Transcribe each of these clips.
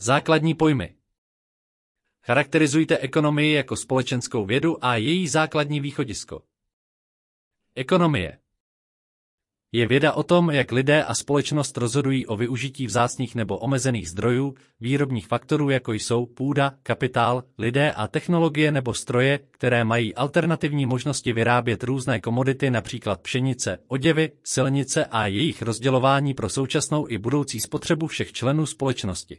Základní pojmy Charakterizujte ekonomii jako společenskou vědu a její základní východisko. Ekonomie je věda o tom, jak lidé a společnost rozhodují o využití vzácných nebo omezených zdrojů, výrobních faktorů, jako jsou půda, kapitál, lidé a technologie nebo stroje, které mají alternativní možnosti vyrábět různé komodity, například pšenice, oděvy, silnice a jejich rozdělování pro současnou i budoucí spotřebu všech členů společnosti.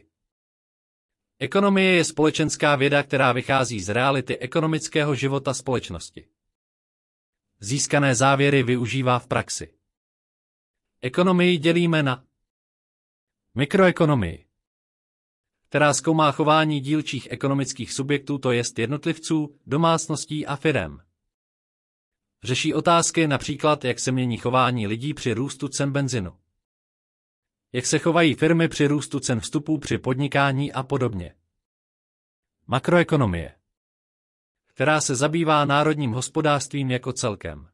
Ekonomie je společenská věda, která vychází z reality ekonomického života společnosti. Získané závěry využívá v praxi. Ekonomii dělíme na mikroekonomii, která zkoumá chování dílčích ekonomických subjektů, to jest jednotlivců, domácností a firem. Řeší otázky například, jak se mění chování lidí při růstu cen benzinu jak se chovají firmy při růstu cen vstupů při podnikání a podobně. Makroekonomie která se zabývá národním hospodářstvím jako celkem.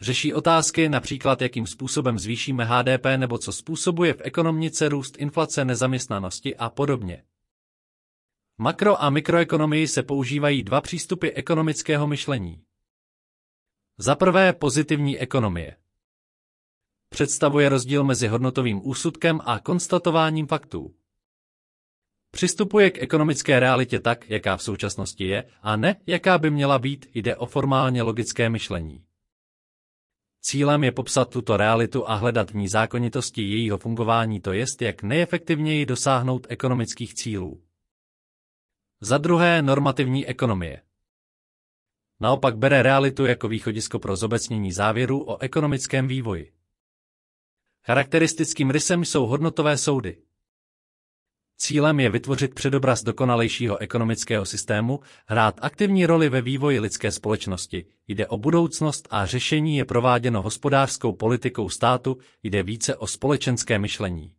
Řeší otázky například, jakým způsobem zvýšíme HDP nebo co způsobuje v ekonomice růst inflace nezaměstnanosti a podobně. makro- a mikroekonomii se používají dva přístupy ekonomického myšlení. Za prvé pozitivní ekonomie představuje rozdíl mezi hodnotovým úsudkem a konstatováním faktů. Přistupuje k ekonomické realitě tak, jaká v současnosti je, a ne, jaká by měla být, jde o formálně logické myšlení. Cílem je popsat tuto realitu a hledat v ní zákonitosti jejího fungování, to jest, jak nejefektivněji dosáhnout ekonomických cílů. Za druhé, normativní ekonomie. Naopak bere realitu jako východisko pro zobecnění závěru o ekonomickém vývoji. Charakteristickým rysem jsou hodnotové soudy. Cílem je vytvořit předobraz dokonalejšího ekonomického systému, hrát aktivní roli ve vývoji lidské společnosti. Jde o budoucnost a řešení je prováděno hospodářskou politikou státu, jde více o společenské myšlení.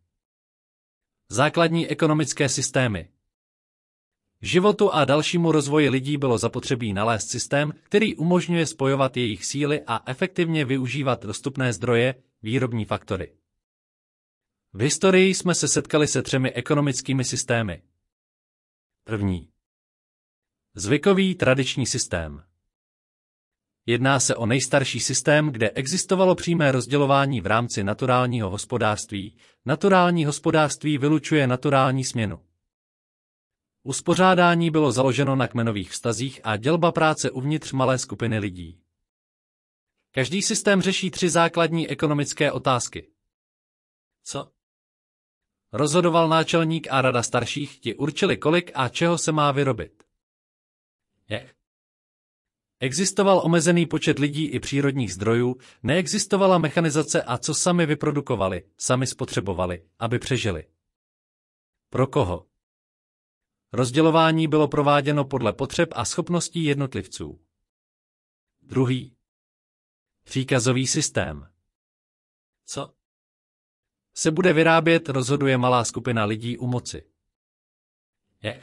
Základní ekonomické systémy Životu a dalšímu rozvoji lidí bylo zapotřebí nalézt systém, který umožňuje spojovat jejich síly a efektivně využívat dostupné zdroje, výrobní faktory. V historii jsme se setkali se třemi ekonomickými systémy. První. Zvykový tradiční systém. Jedná se o nejstarší systém, kde existovalo přímé rozdělování v rámci naturálního hospodářství. Naturální hospodářství vylučuje naturální směnu. Uspořádání bylo založeno na kmenových vztazích a dělba práce uvnitř malé skupiny lidí. Každý systém řeší tři základní ekonomické otázky. Co? Rozhodoval náčelník a rada starších ti určili, kolik a čeho se má vyrobit. Jak? Existoval omezený počet lidí i přírodních zdrojů, neexistovala mechanizace a co sami vyprodukovali, sami spotřebovali, aby přežili. Pro koho? Rozdělování bylo prováděno podle potřeb a schopností jednotlivců. Druhý. Příkazový systém. Co se bude vyrábět, rozhoduje malá skupina lidí u moci. Jak?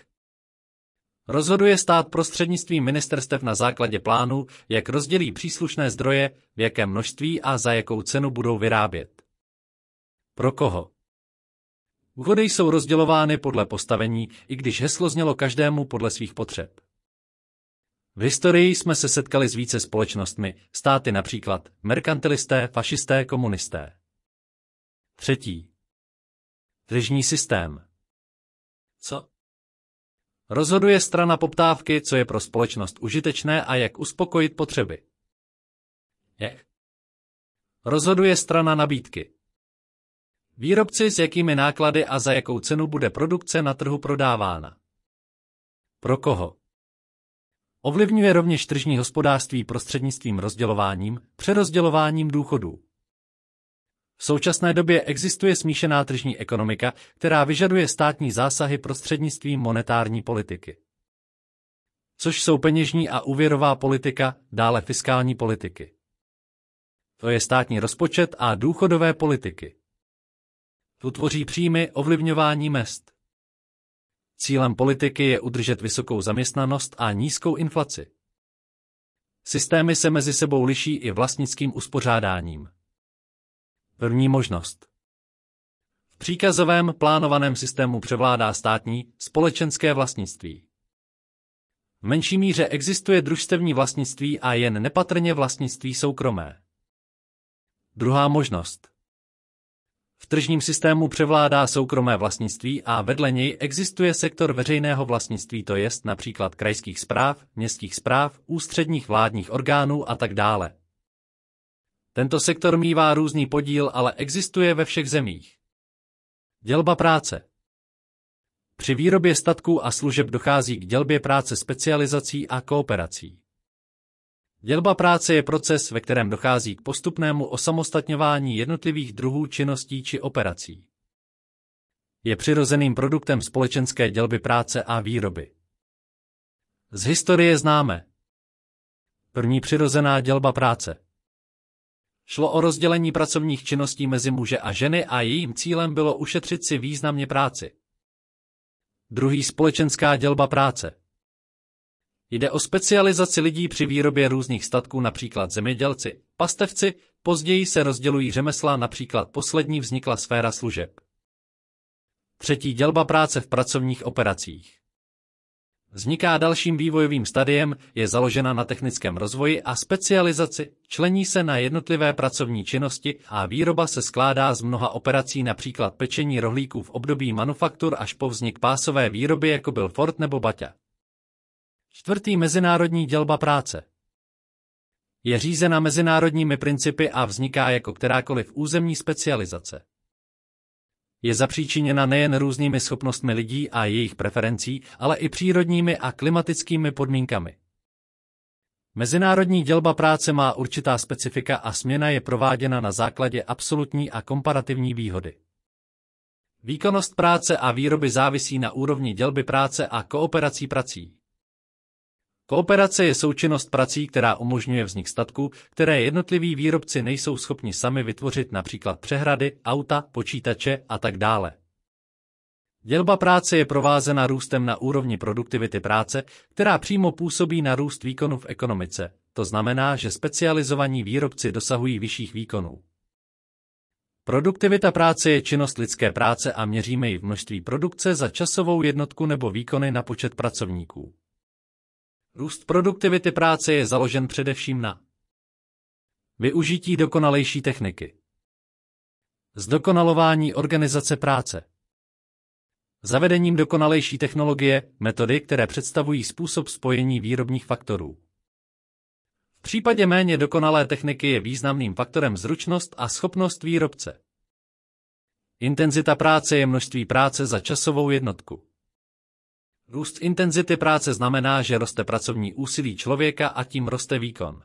Rozhoduje stát prostřednictvím ministerstev na základě plánu, jak rozdělí příslušné zdroje, v jaké množství a za jakou cenu budou vyrábět. Pro koho? Úhody jsou rozdělovány podle postavení, i když heslo znělo každému podle svých potřeb. V historii jsme se setkali s více společnostmi, státy například merkantilisté, fašisté, komunisté. Třetí. Tržní systém. Co? Rozhoduje strana poptávky, co je pro společnost užitečné a jak uspokojit potřeby. Jak? Rozhoduje strana nabídky. Výrobci, s jakými náklady a za jakou cenu bude produkce na trhu prodávána. Pro koho? Ovlivňuje rovněž tržní hospodářství prostřednictvím rozdělováním, přerozdělováním důchodů. V současné době existuje smíšená tržní ekonomika, která vyžaduje státní zásahy prostřednictvím monetární politiky. Což jsou peněžní a úvěrová politika, dále fiskální politiky. To je státní rozpočet a důchodové politiky. Tu tvoří příjmy ovlivňování mest. Cílem politiky je udržet vysokou zaměstnanost a nízkou inflaci. Systémy se mezi sebou liší i vlastnickým uspořádáním. První možnost. V příkazovém plánovaném systému převládá státní, společenské vlastnictví. V menší míře existuje družstevní vlastnictví a jen nepatrně vlastnictví soukromé. Druhá možnost tržním systému převládá soukromé vlastnictví a vedle něj existuje sektor veřejného vlastnictví, to jest například krajských zpráv, městských zpráv, ústředních vládních orgánů a tak dále. Tento sektor mývá různý podíl, ale existuje ve všech zemích. Dělba práce Při výrobě statků a služeb dochází k dělbě práce specializací a kooperací. Dělba práce je proces, ve kterém dochází k postupnému osamostatňování jednotlivých druhů činností či operací. Je přirozeným produktem společenské dělby práce a výroby. Z historie známe První přirozená dělba práce Šlo o rozdělení pracovních činností mezi muže a ženy a jejím cílem bylo ušetřit si významně práci. Druhý společenská dělba práce Jde o specializaci lidí při výrobě různých statků, například zemědělci, pastevci, později se rozdělují řemesla, například poslední vznikla sféra služeb. Třetí dělba práce v pracovních operacích. Vzniká dalším vývojovým stadiem, je založena na technickém rozvoji a specializaci, člení se na jednotlivé pracovní činnosti a výroba se skládá z mnoha operací, například pečení rohlíků v období manufaktur až po vznik pásové výroby, jako byl Ford nebo Baťa. Čtvrtý mezinárodní dělba práce je řízena mezinárodními principy a vzniká jako kterákoliv územní specializace. Je zapříčiněna nejen různými schopnostmi lidí a jejich preferencí, ale i přírodními a klimatickými podmínkami. Mezinárodní dělba práce má určitá specifika a směna je prováděna na základě absolutní a komparativní výhody. Výkonnost práce a výroby závisí na úrovni dělby práce a kooperací prací. Kooperace je součinnost prací, která umožňuje vznik statků, které jednotliví výrobci nejsou schopni sami vytvořit, například přehrady, auta, počítače a tak dále. Dělba práce je provázena růstem na úrovni produktivity práce, která přímo působí na růst výkonu v ekonomice. To znamená, že specializovaní výrobci dosahují vyšších výkonů. Produktivita práce je činnost lidské práce a měříme ji v množství produkce za časovou jednotku nebo výkony na počet pracovníků. Růst produktivity práce je založen především na využití dokonalejší techniky, zdokonalování organizace práce, zavedením dokonalejší technologie, metody, které představují způsob spojení výrobních faktorů. V případě méně dokonalé techniky je významným faktorem zručnost a schopnost výrobce. Intenzita práce je množství práce za časovou jednotku. Růst intenzity práce znamená, že roste pracovní úsilí člověka a tím roste výkon.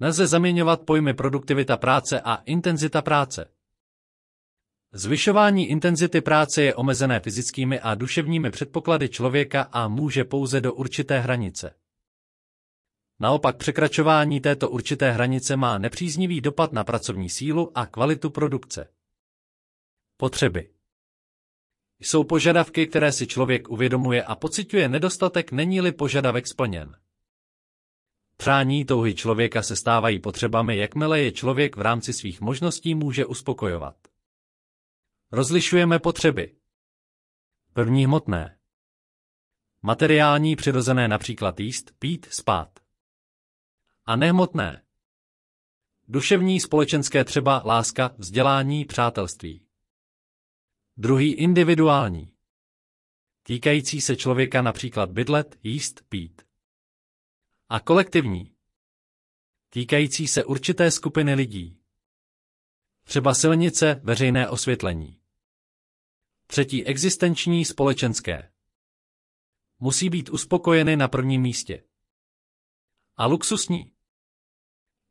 Nelze zaměňovat pojmy produktivita práce a intenzita práce. Zvyšování intenzity práce je omezené fyzickými a duševními předpoklady člověka a může pouze do určité hranice. Naopak překračování této určité hranice má nepříznivý dopad na pracovní sílu a kvalitu produkce. Potřeby jsou požadavky, které si člověk uvědomuje a pociťuje nedostatek, není-li požadavek splněn. Přání touhy člověka se stávají potřebami, jakmile je člověk v rámci svých možností může uspokojovat. Rozlišujeme potřeby. První hmotné. Materiální přirozené například jíst, pít, spát. A nehmotné. Duševní společenské třeba láska, vzdělání, přátelství druhý individuální. Týkající se člověka například bydlet, jíst, pít. A kolektivní. Týkající se určité skupiny lidí. Třeba silnice, veřejné osvětlení. Třetí existenční společenské. Musí být uspokojeny na prvním místě. A luxusní.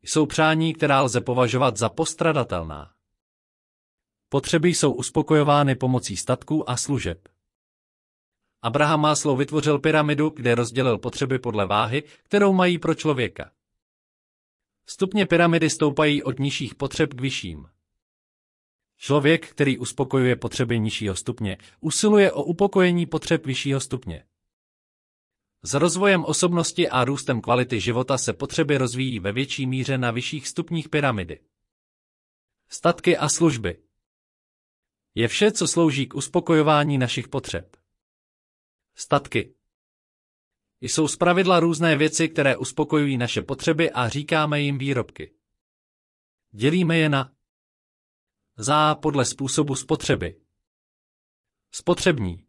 Jsou přání, která lze považovat za postradatelná. Potřeby jsou uspokojovány pomocí statků a služeb. Abraham Maslow vytvořil pyramidu, kde rozdělil potřeby podle váhy, kterou mají pro člověka. Stupně pyramidy stoupají od nižších potřeb k vyšším. Člověk, který uspokojuje potřeby nižšího stupně, usiluje o upokojení potřeb vyššího stupně. S rozvojem osobnosti a růstem kvality života se potřeby rozvíjí ve větší míře na vyšších stupních pyramidy. Statky a služby je vše, co slouží k uspokojování našich potřeb. Statky jsou zpravidla různé věci, které uspokojují naše potřeby a říkáme jim výrobky. Dělíme je na za podle způsobu spotřeby. Spotřební.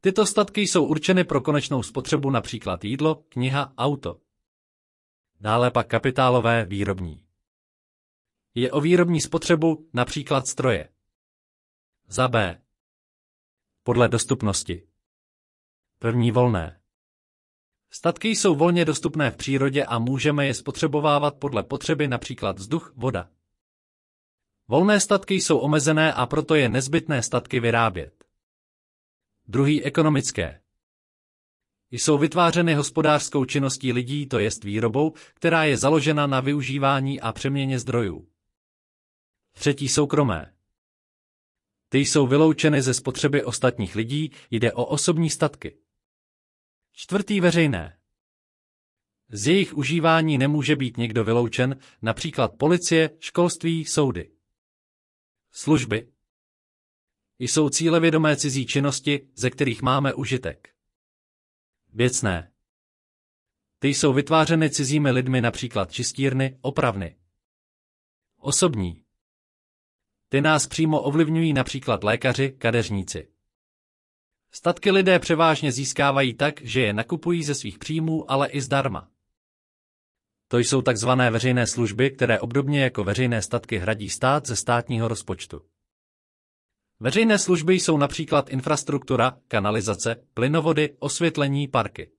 Tyto statky jsou určeny pro konečnou spotřebu například jídlo, kniha, auto. Dále pak kapitálové výrobní. Je o výrobní spotřebu například stroje. Za B. Podle dostupnosti. První volné. Statky jsou volně dostupné v přírodě a můžeme je spotřebovávat podle potřeby například vzduch, voda. Volné statky jsou omezené a proto je nezbytné statky vyrábět. Druhý ekonomické. Jsou vytvářeny hospodářskou činností lidí, to jest výrobou, která je založena na využívání a přeměně zdrojů. Třetí soukromé. Ty jsou vyloučeny ze spotřeby ostatních lidí, jde o osobní statky. Čtvrtý veřejné. Z jejich užívání nemůže být někdo vyloučen, například policie, školství, soudy. Služby jsou cílevědomé cizí činnosti, ze kterých máme užitek. Věcné ty jsou vytvářeny cizími lidmi například čistírny, opravny. Osobní ty nás přímo ovlivňují například lékaři, kadeřníci. Statky lidé převážně získávají tak, že je nakupují ze svých příjmů, ale i zdarma. To jsou takzvané veřejné služby, které obdobně jako veřejné statky hradí stát ze státního rozpočtu. Veřejné služby jsou například infrastruktura, kanalizace, plynovody, osvětlení, parky.